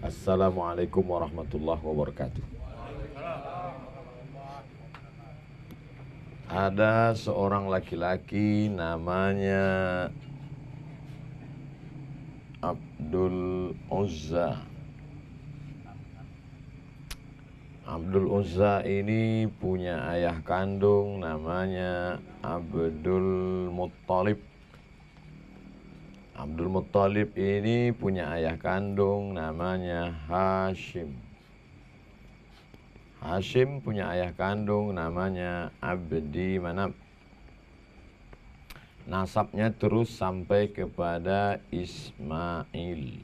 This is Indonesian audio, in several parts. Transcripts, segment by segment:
Assalamualaikum warahmatullahi wabarakatuh. Ada seorang laki-laki namanya Abdul Uzza. Abdul Uzza ini punya ayah kandung namanya Abdul Muttalib Abdul Muttalib ini punya ayah kandung namanya Hashim. Hashim punya ayah kandung namanya Abdi Manab. Nasabnya terus sampai kepada Ismail.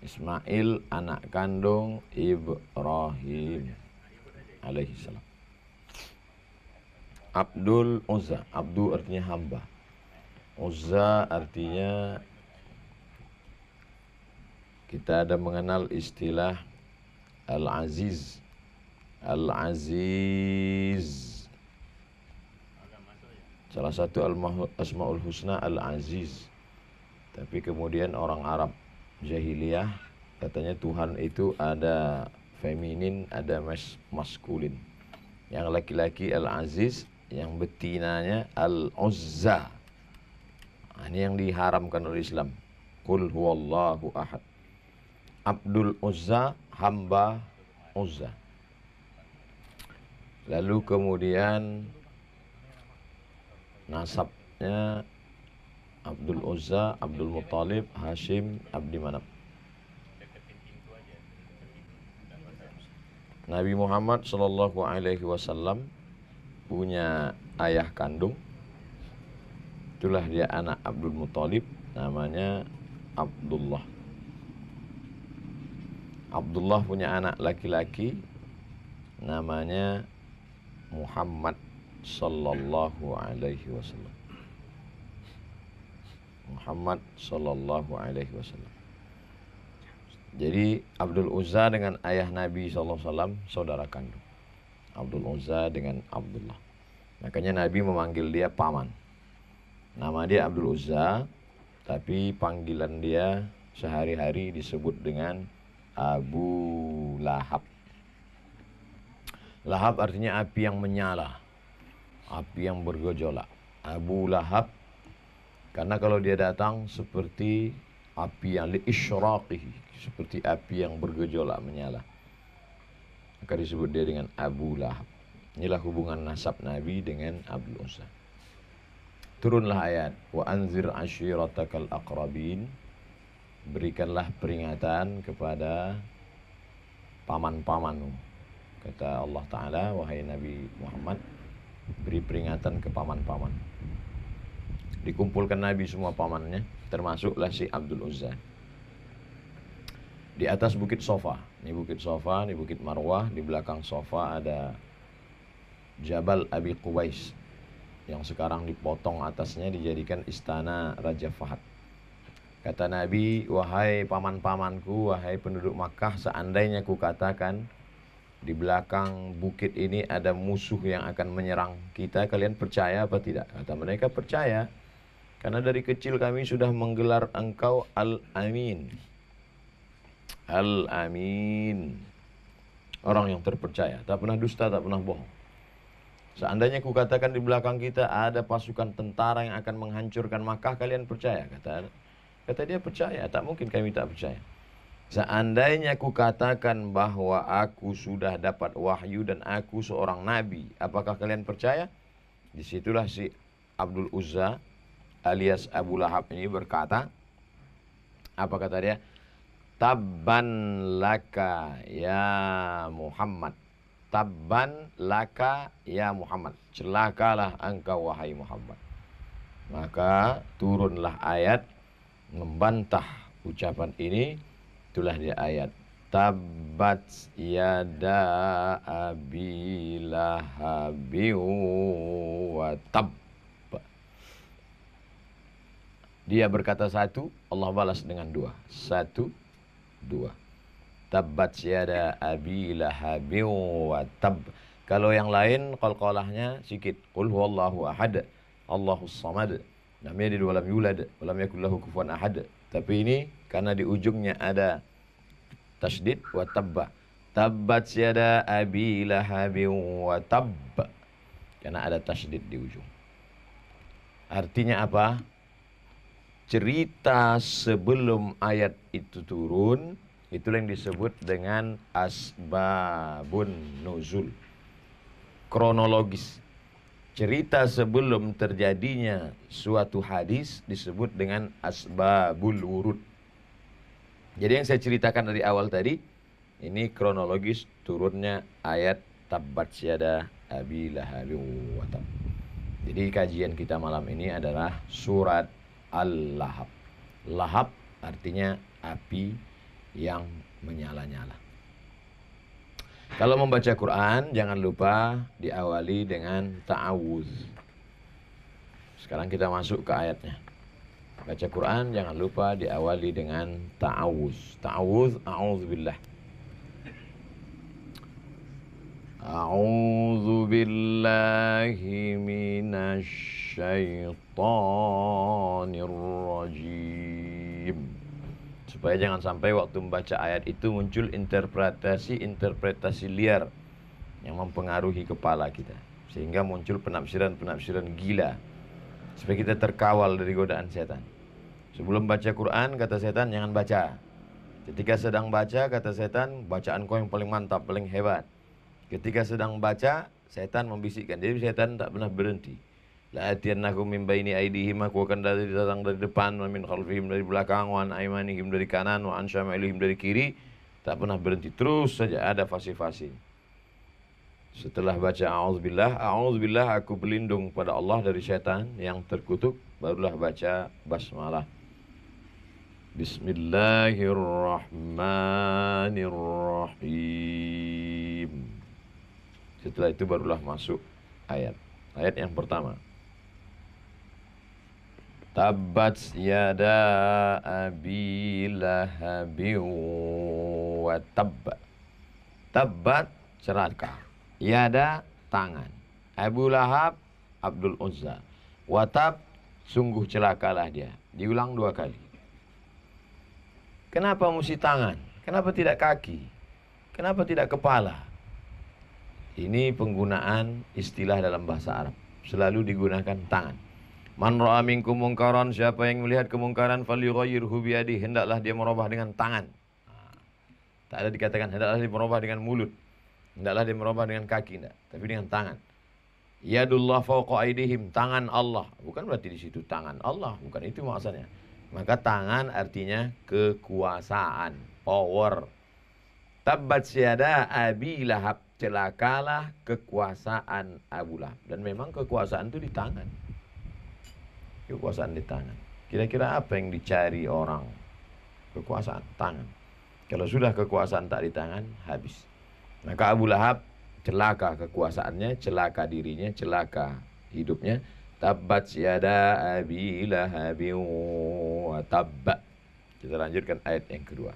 Ismail anak kandung Ibrahim alaihissalam. Abdul Uzza, Abdul artinya hamba. Uzza artinya kita ada mengenal istilah Al-Aziz. Al-Aziz. Salah satu Asmaul Husna Al-Aziz. Tapi kemudian orang Arab jahiliyah katanya Tuhan itu ada feminin, ada mas maskulin. Yang laki-laki Al-Aziz, yang betinanya Al-Uzza. Nah, ini yang diharamkan oleh Islam. Kul huwallahu ahad. Abdul Uzza, hamba Uzza. Lalu kemudian nasabnya Abdul Uzza, Abdul Muttalib, Hashim, Abdi Manab. Nabi Muhammad Shallallahu Alaihi Wasallam punya ayah kandung Itulah dia anak Abdul Muthalib namanya Abdullah. Abdullah punya anak laki-laki namanya Muhammad sallallahu alaihi wasallam. Muhammad sallallahu alaihi wasallam. Jadi Abdul Uzza dengan ayah Nabi sallallahu wasallam saudara kandung. Abdul Uzza dengan Abdullah. Makanya Nabi memanggil dia paman. Nama dia Abdul Uzza, tapi panggilan dia sehari-hari disebut dengan Abu Lahab. Lahab artinya api yang menyala, api yang bergejolak. Abu Lahab karena kalau dia datang seperti api yang liisyraqihi, seperti api yang bergejolak menyala. Maka disebut dia dengan Abu Lahab. Inilah hubungan nasab Nabi dengan Abdul Uzza. Turunlah ayat wa anzir ashiratakal akrabin Berikanlah peringatan kepada paman-pamanmu. Kata Allah Ta'ala, wahai Nabi Muhammad, beri peringatan ke paman-paman. Dikumpulkan Nabi semua pamannya, termasuklah si Abdul Uzza. Di atas bukit Sofa, ini bukit Sofa, di bukit Marwah, di belakang Sofa ada Jabal Abi Qubais yang sekarang dipotong atasnya dijadikan istana Raja Fahad. Kata Nabi, wahai paman-pamanku, wahai penduduk Makkah, seandainya ku katakan di belakang bukit ini ada musuh yang akan menyerang kita, kalian percaya apa tidak? Kata mereka percaya, karena dari kecil kami sudah menggelar engkau Al-Amin. Al-Amin. Orang yang terpercaya, tak pernah dusta, tak pernah bohong. Seandainya kukatakan di belakang kita ada pasukan tentara yang akan menghancurkan Makkah, kalian percaya? Kata kata dia percaya, tak mungkin kami tak percaya. Seandainya kukatakan bahwa aku sudah dapat wahyu dan aku seorang nabi, apakah kalian percaya? Disitulah si Abdul Uzza alias Abu Lahab ini berkata, apa kata dia? Tabban laka ya Muhammad. Tabban laka ya Muhammad. Celakalah engkau wahai Muhammad. Maka turunlah ayat membantah ucapan ini. Itulah dia ayat. Tabbat yada abi lahabi wa tab. Dia berkata satu, Allah balas dengan dua. Satu, dua. Tabat yada abi lahabi wa tab. Kalau yang lain qalqalahnya sedikit. Qul huwallahu ahad. Allahus samad. Namanya di dalam yulad. Walam yakul lahu kufuwan ahad. Tapi ini karena di ujungnya ada tasdid wa tabba. Tabat yada abi lahabi wa tab. Karena ada tasdid di ujung. Artinya apa? Cerita sebelum ayat itu turun Itulah yang disebut dengan asbabun nuzul. Kronologis. Cerita sebelum terjadinya suatu hadis disebut dengan asbabul wurud. Jadi yang saya ceritakan dari awal tadi, ini kronologis turunnya ayat tabbat syada abi watab. Jadi kajian kita malam ini adalah surat Al-Lahab. Lahab artinya api yang menyala-nyala. Kalau membaca Quran, jangan lupa diawali dengan ta'awuz. Sekarang kita masuk ke ayatnya. Baca Quran, jangan lupa diawali dengan ta'awuz. Ta'awuz, a'udzubillah. A'udzu billahi minasy syaithanir rajim supaya jangan sampai waktu membaca ayat itu muncul interpretasi-interpretasi liar yang mempengaruhi kepala kita sehingga muncul penafsiran-penafsiran gila supaya kita terkawal dari godaan setan. Sebelum baca Quran kata setan jangan baca. Ketika sedang baca kata setan bacaan kau yang paling mantap, paling hebat. Ketika sedang baca setan membisikkan. Jadi setan tak pernah berhenti. La atiyannakum min baini aidihim aku akan dari datang dari depan wa min khalfihim dari belakang wa an aimanihim dari kanan wa an syama'ilihim dari kiri tak pernah berhenti terus saja ada fase-fase setelah baca auzubillah auzubillah aku berlindung pada Allah dari setan yang terkutuk barulah baca basmalah Bismillahirrahmanirrahim setelah itu barulah masuk ayat ayat yang pertama Tabat yada abi lahabin wa tabba. Tabbat celaka. Yada tangan. Abu Lahab Abdul Uzza. Watab sungguh celakalah dia. Diulang dua kali. Kenapa mesti tangan? Kenapa tidak kaki? Kenapa tidak kepala? Ini penggunaan istilah dalam bahasa Arab. Selalu digunakan tangan. Man ra'a minkum mungkaran, siapa yang melihat kemungkaran falyughayyirhu bi hendaklah dia merubah dengan tangan. Tak ada dikatakan hendaklah dia merubah dengan mulut. Hendaklah dia merubah dengan kaki enggak, tapi dengan tangan. Yadullah fawqa aidihim, tangan Allah. Bukan berarti di situ tangan Allah, bukan itu maksudnya. Maka tangan artinya kekuasaan, power. Tabbat syada abi lahab, celakalah kekuasaan Abu Lahab. Dan memang kekuasaan itu di tangan kekuasaan di tangan. Kira-kira apa yang dicari orang? Kekuasaan tangan. Kalau sudah kekuasaan tak di tangan, habis. Maka Abu Lahab celaka kekuasaannya, celaka dirinya, celaka hidupnya. Tabat yada abi Lahab tabba. Kita lanjutkan ayat yang kedua.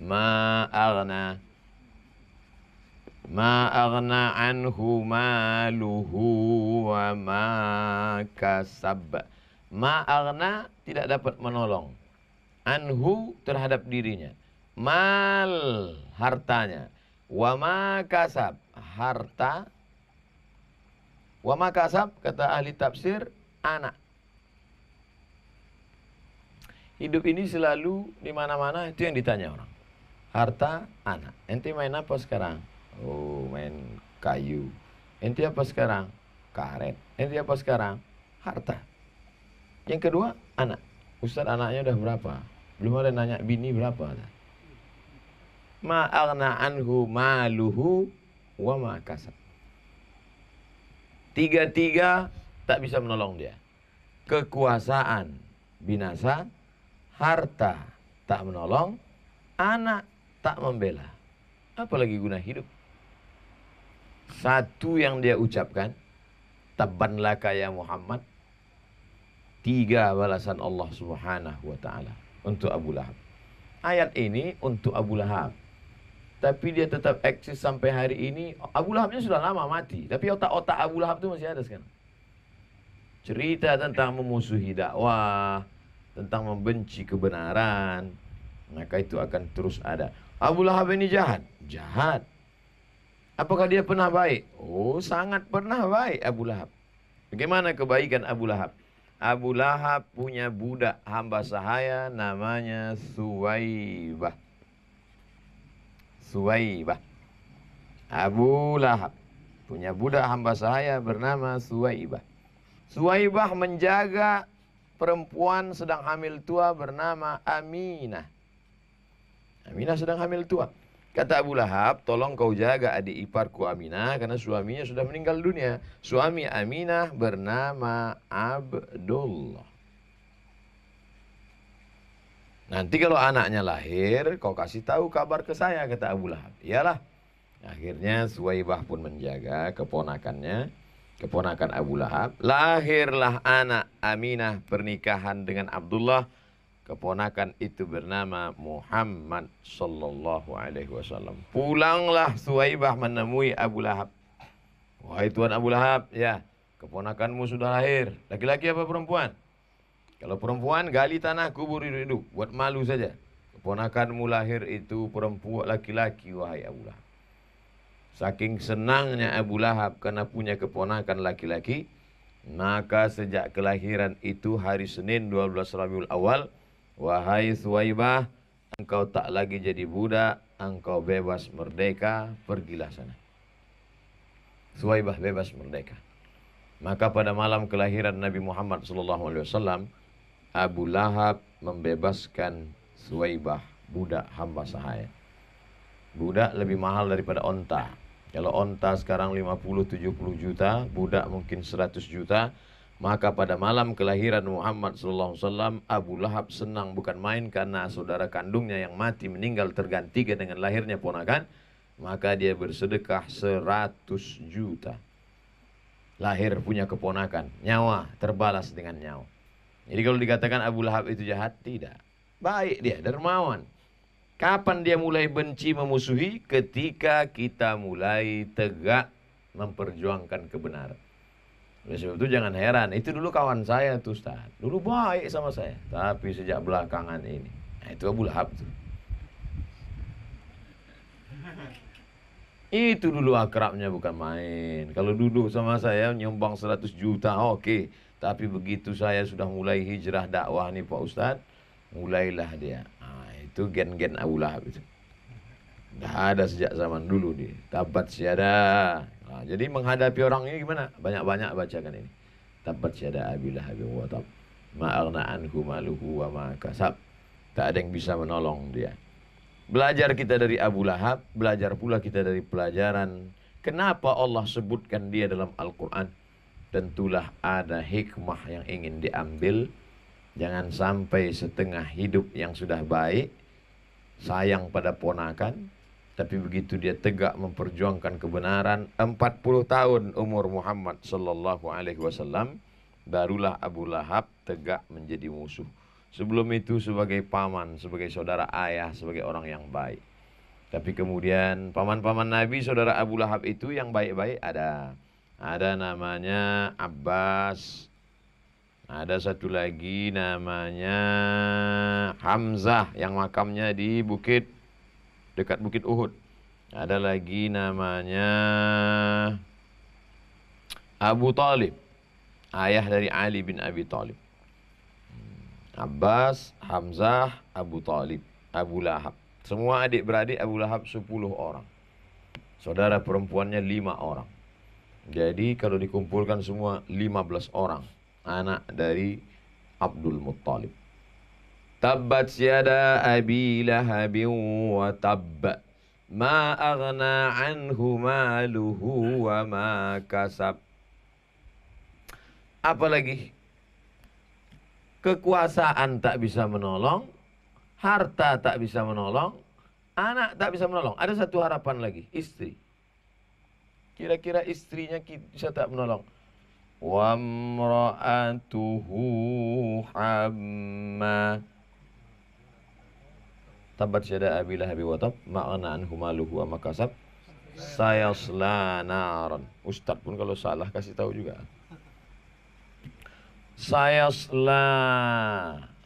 Maalna. ما أغنى عنه ماله وما كسب ما أغنى tidak dapat menolong anhu terhadap dirinya mal hartanya wa harta wa kata ahli tafsir anak hidup ini selalu di mana-mana itu yang ditanya orang harta anak ente main apa sekarang Oh, main kayu. Inti apa sekarang? Karet. Inti apa sekarang? Harta. Yang kedua, anak. Ustadz anaknya udah berapa? Belum ada nanya bini berapa. Ma'agna anhu maluhu wa ma Tiga-tiga tak bisa menolong dia. Kekuasaan binasa, harta tak menolong, anak tak membela. Apalagi guna hidup. Satu yang dia ucapkan, tabanlah kaya Muhammad. Tiga balasan Allah subhanahu wa ta'ala untuk Abu Lahab. Ayat ini untuk Abu Lahab. Tapi dia tetap eksis sampai hari ini. Abu Lahabnya sudah lama mati. Tapi otak-otak Abu Lahab itu masih ada sekarang. Cerita tentang memusuhi dakwah. Tentang membenci kebenaran. Maka itu akan terus ada. Abu Lahab ini jahat. Jahat. Apakah dia pernah baik? Oh, sangat pernah baik Abu Lahab. Bagaimana kebaikan Abu Lahab? Abu Lahab punya budak hamba sahaya namanya Suwaibah. Suwaibah. Abu Lahab punya budak hamba sahaya bernama Suwaibah. Suwaibah menjaga perempuan sedang hamil tua bernama Aminah. Aminah sedang hamil tua. Kata Abu Lahab, tolong kau jaga adik iparku Aminah karena suaminya sudah meninggal dunia. Suami Aminah bernama Abdullah. Nanti kalau anaknya lahir, kau kasih tahu kabar ke saya, kata Abu Lahab. Iyalah. Akhirnya Suwaibah pun menjaga keponakannya, keponakan Abu Lahab. Lahirlah anak Aminah pernikahan dengan Abdullah keponakan itu bernama Muhammad sallallahu alaihi wasallam. Pulanglah Suwaibah menemui Abu Lahab. Wahai Tuhan Abu Lahab, ya, keponakanmu sudah lahir. Laki-laki apa perempuan? Kalau perempuan gali tanah kubur hidup, buat malu saja. Keponakanmu lahir itu perempuan laki-laki wahai Abu Lahab. Saking senangnya Abu Lahab karena punya keponakan laki-laki, maka sejak kelahiran itu hari Senin 12 Rabiul Awal Wahai Suwaibah, engkau tak lagi jadi budak, engkau bebas merdeka, pergilah sana. Suwaibah bebas merdeka. Maka pada malam kelahiran Nabi Muhammad SAW, Abu Lahab membebaskan Suwaibah, budak hamba sahaya. Budak lebih mahal daripada onta. Kalau onta sekarang 50-70 juta, budak mungkin 100 juta, maka pada malam kelahiran Muhammad SAW, Abu Lahab senang bukan main karena saudara kandungnya yang mati meninggal tergantikan dengan lahirnya ponakan. Maka dia bersedekah 100 juta. Lahir punya keponakan, nyawa terbalas dengan nyawa. Jadi kalau dikatakan Abu Lahab itu jahat, tidak. Baik dia, dermawan. Kapan dia mulai benci memusuhi? Ketika kita mulai tegak memperjuangkan kebenaran. Oleh sebab itu jangan heran, itu dulu kawan saya tuh Ustaz. Dulu baik sama saya, tapi sejak belakangan ini. Nah, itu Abu Lahab tuh. Itu dulu akrabnya bukan main. Kalau duduk sama saya nyumbang 100 juta, oke. Okay. Tapi begitu saya sudah mulai hijrah dakwah nih Pak Ustadz, mulailah dia. Nah, itu gen-gen Abu Lahab itu. Dah ada sejak zaman dulu nih. Tabat siada. Nah, jadi menghadapi orang ini gimana? Banyak-banyak bacakan ini. Tabat syada abilah abi watab. Ma'arna anhu maluhu wa ma'akasab. Tak ada yang bisa menolong dia. Belajar kita dari Abu Lahab, belajar pula kita dari pelajaran. Kenapa Allah sebutkan dia dalam Al-Quran? Tentulah ada hikmah yang ingin diambil. Jangan sampai setengah hidup yang sudah baik, sayang pada ponakan, tapi begitu dia tegak memperjuangkan kebenaran 40 tahun umur Muhammad sallallahu alaihi wasallam barulah Abu Lahab tegak menjadi musuh. Sebelum itu sebagai paman, sebagai saudara ayah, sebagai orang yang baik. Tapi kemudian paman-paman Nabi saudara Abu Lahab itu yang baik-baik ada. Ada namanya Abbas. Ada satu lagi namanya Hamzah yang makamnya di Bukit dekat Bukit Uhud. Ada lagi namanya Abu Talib, ayah dari Ali bin Abi Talib. Hmm. Abbas, Hamzah, Abu Talib, Abu Lahab. Semua adik-beradik Abu Lahab 10 orang. Saudara perempuannya 5 orang. Jadi kalau dikumpulkan semua 15 orang anak dari Abdul Muttalib. Tabbat yada abi lahabin wa tabba. Ma aghna anhu maluhu wa ma kasab. Apalagi kekuasaan tak bisa menolong, harta tak bisa menolong, anak tak bisa menolong. Ada satu harapan lagi, istri. Kira-kira istrinya bisa tak menolong wa amra'atuhu hamma Tabat syada abi lahabi wa tab ma'ana anhu wa makasab sayasla naran. Ustaz pun kalau salah kasih tahu juga. Sayasla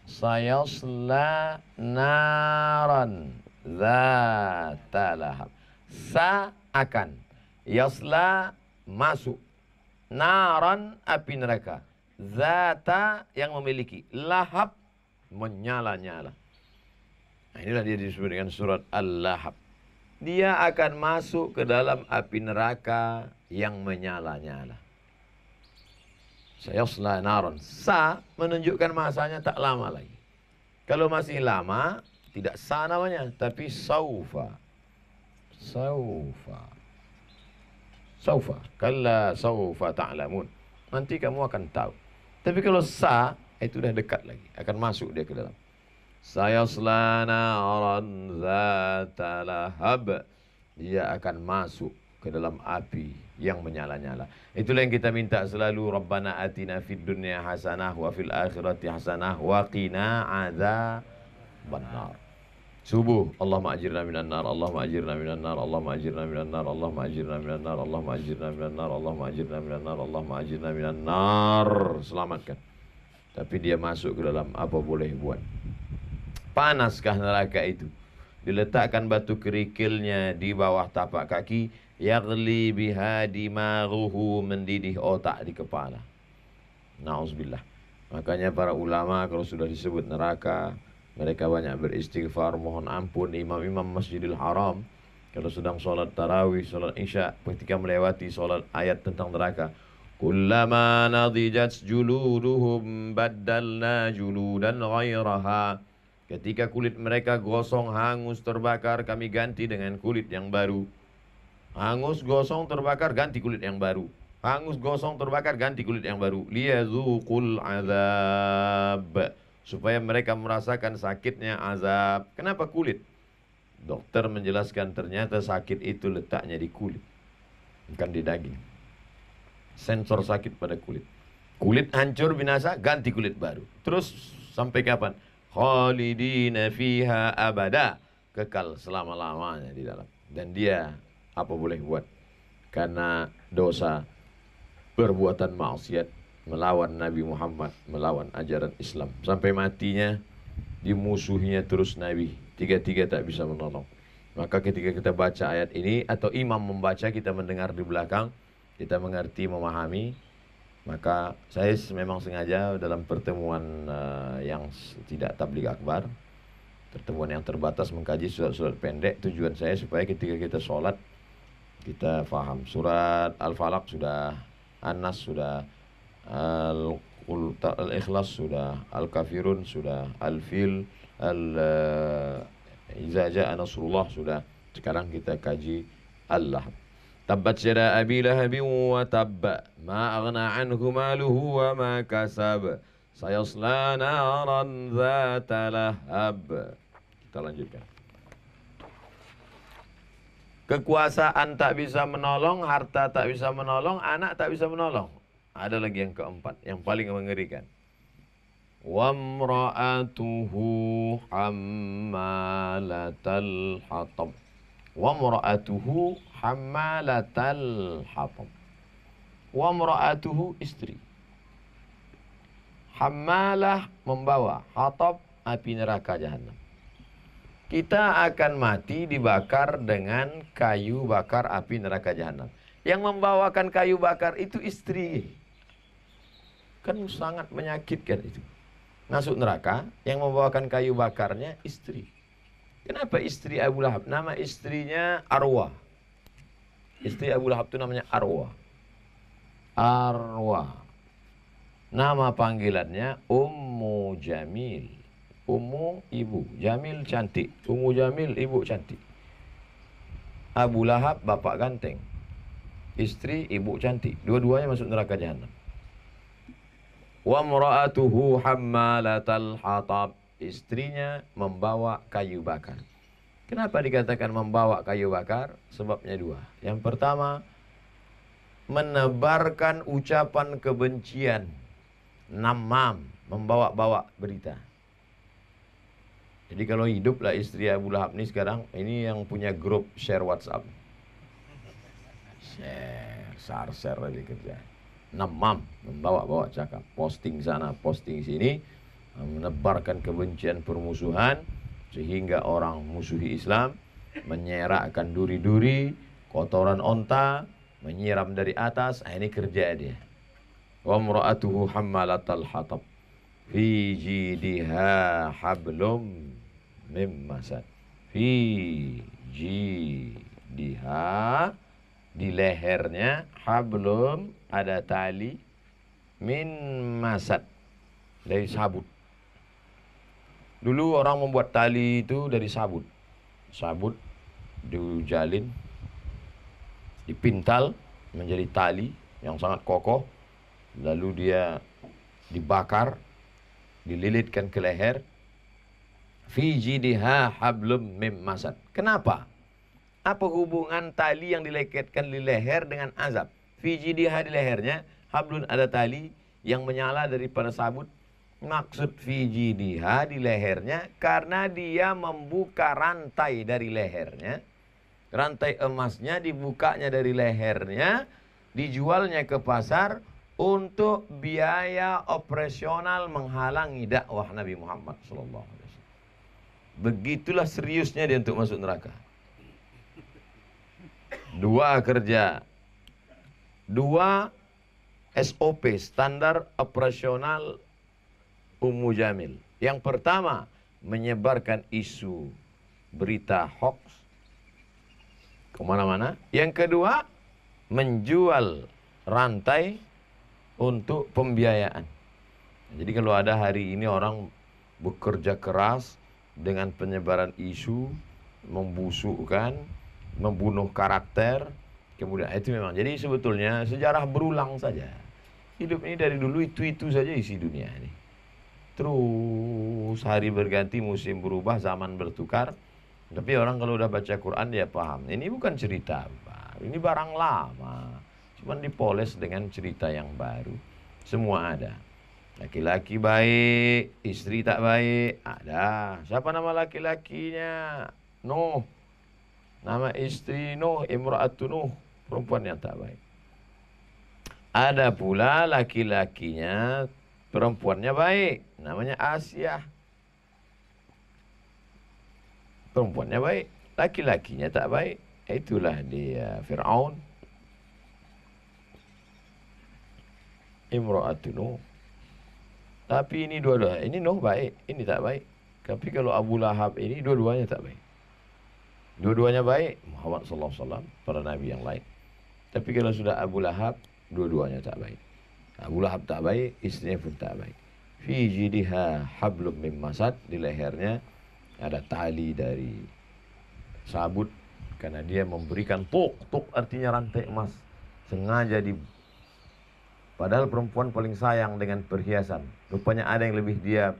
sayasla naran zata lahab. Sa akan yasla masuk naran api neraka zata yang memiliki lahab menyala-nyala Nah, inilah dia disebut dengan surat Al-Lahab. Dia akan masuk ke dalam api neraka yang menyala-nyala. Saya naron. Sa menunjukkan masanya tak lama lagi. Kalau masih lama, tidak sa namanya, tapi saufa. Saufa. Saufa. Kalla saufa ta'lamun. Nanti kamu akan tahu. Tapi kalau sa, itu sudah dekat lagi. Akan masuk dia ke dalam. Sayasla naran zata lahab. Dia akan masuk ke dalam api yang menyala-nyala. Itulah yang kita minta selalu Rabbana atina fid dunya hasanah wa fil akhirati hasanah wa qina adzabannar. Subuh, Allahumma ajirna minan nar, Allahumma ajirna minan nar, Allahumma ajirna minan nar, Allahumma ajirna minan nar, Allahumma ajirna minan nar, Allahumma ajirna minan nar, Allahumma ajirna minan nar. Selamatkan. Tapi dia masuk ke dalam apa boleh buat. Panaskah neraka itu? Diletakkan batu kerikilnya di bawah tapak kaki. Yagli biha dimaruhu mendidih otak di kepala. Nauzubillah. Makanya para ulama kalau sudah disebut neraka, mereka banyak beristighfar, mohon ampun imam-imam Masjidil Haram kalau sedang sholat tarawih, sholat isya, ketika melewati sholat ayat tentang neraka. Kullama nadijat juluduhum baddalna juludan ghairaha Ketika kulit mereka gosong, hangus, terbakar, kami ganti dengan kulit yang baru. Hangus, gosong, terbakar, ganti kulit yang baru. Hangus, gosong, terbakar, ganti kulit yang baru. Liyazuqul azab. Supaya mereka merasakan sakitnya azab. Kenapa kulit? Dokter menjelaskan ternyata sakit itu letaknya di kulit. Bukan di daging. Sensor sakit pada kulit. Kulit hancur binasa, ganti kulit baru. Terus sampai kapan? khalidina fiha abada kekal selama-lamanya di dalam dan dia apa boleh buat karena dosa perbuatan maksiat melawan Nabi Muhammad melawan ajaran Islam sampai matinya dimusuhinya terus Nabi tiga-tiga tak bisa menolong maka ketika kita baca ayat ini atau imam membaca kita mendengar di belakang kita mengerti memahami maka saya memang sengaja dalam pertemuan uh, yang tidak tablik akbar pertemuan yang terbatas mengkaji surat-surat pendek tujuan saya supaya ketika kita sholat kita faham surat al falak sudah anas nas sudah al-ikhlas sudah al-kafirun sudah al-fil al eh, izaja nasrullah sudah sekarang kita kaji al-lahab تبت يدا أبي لهب وتب ما أغنى عنه ماله وما كسب سيصلى نارا ذات لهب kita lanjutkan kekuasaan tak bisa menolong harta tak bisa menolong anak tak bisa menolong ada lagi yang keempat yang paling mengerikan wamra'atuhu hammalatal hatab wa mura'atuhu hammalatal hatab wa mura'atuhu istri hammalah membawa hatab api neraka jahanam kita akan mati dibakar dengan kayu bakar api neraka jahanam yang membawakan kayu bakar itu istri kan sangat menyakitkan itu masuk neraka yang membawakan kayu bakarnya istri Kenapa istri Abu Lahab? Nama istrinya Arwa. Istri Abu Lahab itu namanya Arwa. Arwa. Nama panggilannya Ummu Jamil. Ummu ibu, Jamil cantik. Ummu Jamil ibu cantik. Abu Lahab bapak ganteng. Istri ibu cantik. Dua-duanya masuk neraka jahanam. Wa mra'atuhu hatab istrinya membawa kayu bakar. Kenapa dikatakan membawa kayu bakar? Sebabnya dua. Yang pertama, menebarkan ucapan kebencian. Namam, membawa-bawa berita. Jadi kalau hiduplah istri Abu Lahab ini sekarang, ini yang punya grup share WhatsApp. Share, sar-share lagi kerja. Namam, membawa-bawa cakap. Posting sana, posting sini menebarkan kebencian permusuhan sehingga orang musuhi Islam menyerakkan duri-duri, kotoran onta, menyiram dari atas, ah, ini kerja dia. Wa mra'atuhu hammalatal hatab fi jidiha hablum mim masad. Fi jidiha di lehernya hablum ada tali min masad dari sabut Dulu orang membuat tali itu dari sabut. Sabut dijalin, dipintal menjadi tali yang sangat kokoh. Lalu dia dibakar, dililitkan ke leher. Fiji diha hablum mim masad. Kenapa? Apa hubungan tali yang dilekatkan di leher dengan azab? Fiji diha di lehernya, hablun ada tali yang menyala daripada sabut maksud fiji diha di lehernya karena dia membuka rantai dari lehernya. Rantai emasnya dibukanya dari lehernya, dijualnya ke pasar untuk biaya operasional menghalangi dakwah Nabi Muhammad SAW. Begitulah seriusnya dia untuk masuk neraka. Dua kerja. Dua SOP, standar operasional Ummu Jamil. Yang pertama, menyebarkan isu berita hoax kemana-mana. Yang kedua, menjual rantai untuk pembiayaan. Jadi kalau ada hari ini orang bekerja keras dengan penyebaran isu, membusukkan, membunuh karakter, kemudian itu memang. Jadi sebetulnya sejarah berulang saja. Hidup ini dari dulu itu-itu saja isi dunia ini. Terus hari berganti, musim berubah, zaman bertukar. Tapi orang kalau udah baca Quran dia paham. Ini bukan cerita, ini barang lama. Cuman dipoles dengan cerita yang baru. Semua ada. Laki-laki baik, istri tak baik, ada. Siapa nama laki-lakinya? Nuh. Nama istri Nuh, Imratu Nuh, perempuan yang tak baik. Ada pula laki-lakinya, perempuannya baik namanya Asia. Perempuannya baik, laki-lakinya tak baik. Itulah dia Fir'aun. Imra'atu Nuh. Tapi ini dua-dua. Ini Nuh baik, ini tak baik. Tapi kalau Abu Lahab ini dua-duanya tak baik. Dua-duanya baik Muhammad sallallahu alaihi wasallam, para nabi yang lain. Tapi kalau sudah Abu Lahab, dua-duanya tak baik. Abu Lahab tak baik, istrinya pun tak baik fi jidiha hablum mim masad di lehernya ada tali dari sabut karena dia memberikan tuk tuk artinya rantai emas sengaja di padahal perempuan paling sayang dengan perhiasan rupanya ada yang lebih dia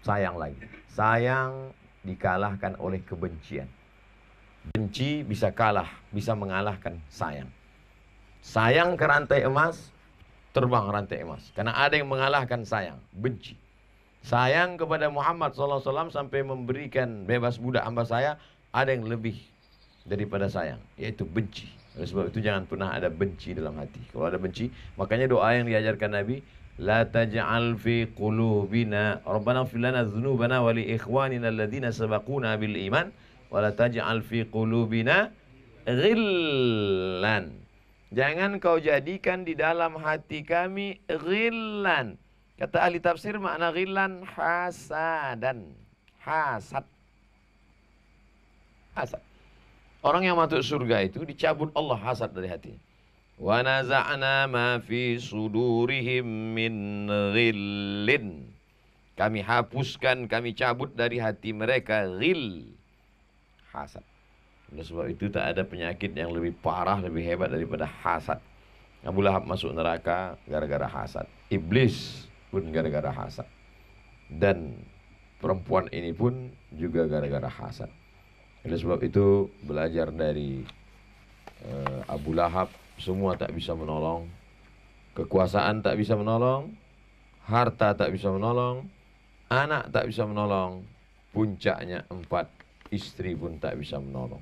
sayang lagi sayang dikalahkan oleh kebencian benci bisa kalah bisa mengalahkan sayang sayang ke rantai emas terbang rantai emas. Karena ada yang mengalahkan sayang, benci. Sayang kepada Muhammad SAW sampai memberikan bebas budak hamba saya, ada yang lebih daripada sayang, yaitu benci. Oleh sebab itu jangan pernah ada benci dalam hati. Kalau ada benci, makanya doa yang diajarkan Nabi, لا تجعل في قلوبنا ربنا اغفر لنا ذنوبنا ولإخواننا الذين سبقونا بالإيمان ولا تجعل في قلوبنا غلا Jangan kau jadikan di dalam hati kami rilan. Kata ahli tafsir makna ghillan hasadan. Hasad. Hasad. Orang yang masuk surga itu dicabut Allah hasad dari hati. Wa naza'na ma fi sudurihim min ghillin. Kami hapuskan, kami cabut dari hati mereka ril Hasad. Oleh sebab itu tak ada penyakit yang lebih parah, lebih hebat daripada hasad. Abu Lahab masuk neraka gara-gara hasad. Iblis pun gara-gara hasad. Dan perempuan ini pun juga gara-gara hasad. Oleh sebab itu belajar dari uh, Abu Lahab semua tak bisa menolong. Kekuasaan tak bisa menolong, harta tak bisa menolong, anak tak bisa menolong, puncaknya empat istri pun tak bisa menolong.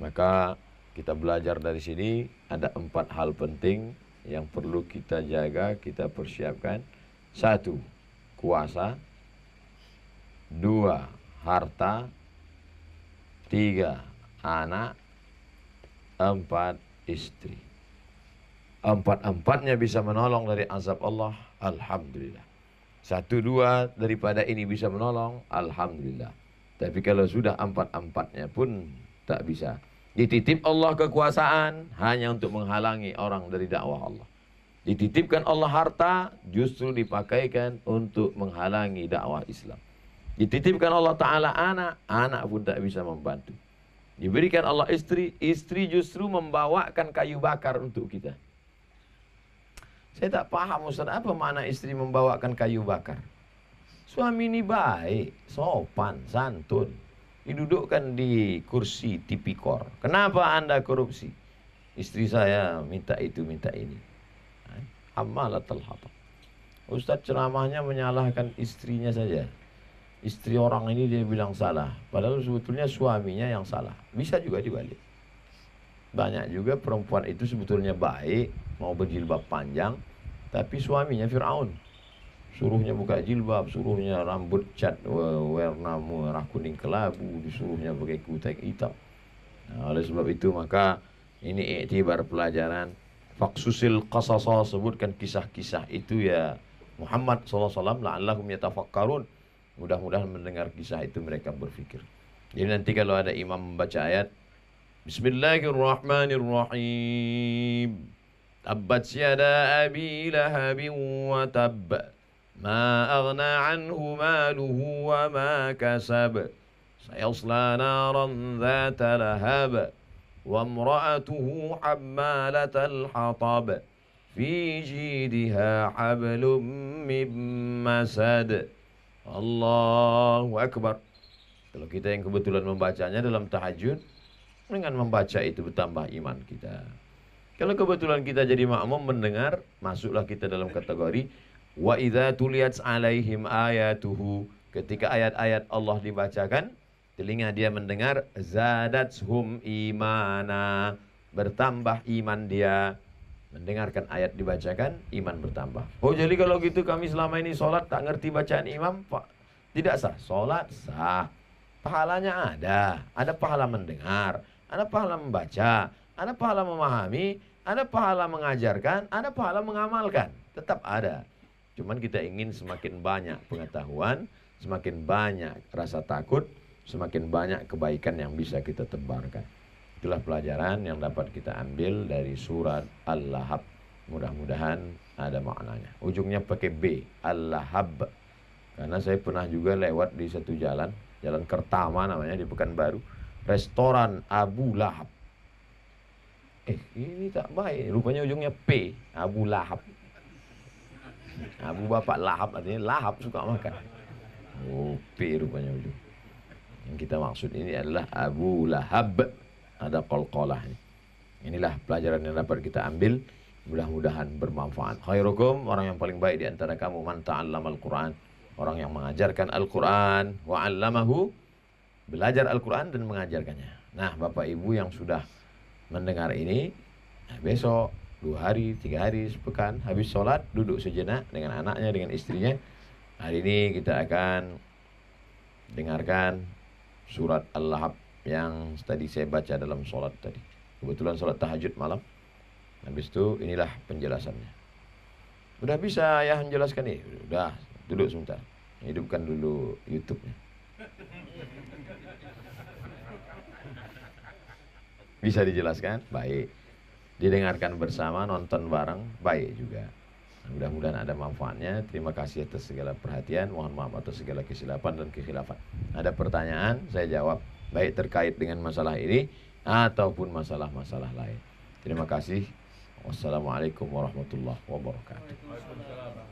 Maka kita belajar dari sini ada empat hal penting yang perlu kita jaga, kita persiapkan. Satu, kuasa. Dua, harta. Tiga, anak. Empat, istri. Empat-empatnya bisa menolong dari azab Allah. Alhamdulillah. Satu dua daripada ini bisa menolong. Alhamdulillah. Tapi kalau sudah empat-empatnya pun tak bisa. Dititip Allah kekuasaan hanya untuk menghalangi orang dari dakwah Allah. Dititipkan Allah harta justru dipakaikan untuk menghalangi dakwah Islam. Dititipkan Allah Ta'ala anak, anak pun tak bisa membantu. Diberikan Allah istri, istri justru membawakan kayu bakar untuk kita. Saya tak paham Ustaz, apa makna istri membawakan kayu bakar? Suami ini baik, sopan, santun didudukkan di kursi tipikor. Kenapa Anda korupsi? Istri saya minta itu, minta ini. Amalatul hatab. Ustadz ceramahnya menyalahkan istrinya saja. Istri orang ini dia bilang salah. Padahal sebetulnya suaminya yang salah. Bisa juga dibalik. Banyak juga perempuan itu sebetulnya baik, mau berjilbab panjang, tapi suaminya Fir'aun suruhnya buka jilbab, suruhnya rambut cat eh, warna merah kuning kelabu, disuruhnya pakai kutek hitam. Nah, oleh sebab itu maka ini iktibar pelajaran faksusil qasasa sebutkan kisah-kisah itu ya Muhammad sallallahu alaihi wasallam la'allahum Mudah-mudahan mendengar kisah itu mereka berfikir. Jadi nanti kalau ada imam membaca ayat Bismillahirrahmanirrahim. Tabbat abi lahabin wa tabba. ما أغنى عنه ماله وما كسب سيصلى نارا ذات لهب وامرأته حمالة الحطب في جيدها حبل من مسد الله أكبر Kalau kita yang kebetulan membacanya dalam tahajud Dengan membaca itu bertambah iman kita Kalau kebetulan kita jadi makmum mendengar Masuklah kita dalam kategori Wa idza tuliyat alaihim ayatuhu ketika ayat-ayat Allah dibacakan telinga dia mendengar hum imana bertambah iman dia mendengarkan ayat dibacakan iman bertambah oh jadi kalau gitu kami selama ini sholat tak ngerti bacaan imam pak tidak sah sholat sah pahalanya ada ada pahala mendengar ada pahala membaca ada pahala memahami ada pahala mengajarkan ada pahala mengamalkan tetap ada Cuman kita ingin semakin banyak pengetahuan, semakin banyak rasa takut, semakin banyak kebaikan yang bisa kita tebarkan. Itulah pelajaran yang dapat kita ambil dari surat Al-Lahab. Mudah-mudahan ada maknanya. Ujungnya pakai B, Al-Lahab. Karena saya pernah juga lewat di satu jalan, jalan Kertama namanya di Pekanbaru. Restoran Abu Lahab. Eh, ini tak baik. Rupanya ujungnya P, Abu Lahab. Abu ah, bapak lahap artinya lahap suka makan. Ngopi rupanya ujung. Yang kita maksud ini adalah Abu Lahab. Ada kolkolah ini. Inilah pelajaran yang dapat kita ambil. Mudah-mudahan bermanfaat. Khairukum, orang yang paling baik di antara kamu man ta'allama al-Quran. Orang yang mengajarkan Al-Quran. Wa'allamahu. Belajar Al-Quran dan mengajarkannya. Nah, Bapak Ibu yang sudah mendengar ini, nah besok dua hari tiga hari sepekan habis sholat duduk sejenak dengan anaknya dengan istrinya hari ini kita akan dengarkan surat al-lahab yang tadi saya baca dalam sholat tadi kebetulan sholat tahajud malam habis itu inilah penjelasannya udah bisa ya menjelaskan nih udah duduk sebentar hidupkan dulu YouTube-nya bisa dijelaskan baik didengarkan bersama, nonton bareng, baik juga. Mudah-mudahan ada manfaatnya. Terima kasih atas segala perhatian. Mohon maaf atas segala kesilapan dan kekhilafan. Ada pertanyaan, saya jawab. Baik terkait dengan masalah ini ataupun masalah-masalah lain. Terima kasih. Wassalamualaikum warahmatullahi wabarakatuh.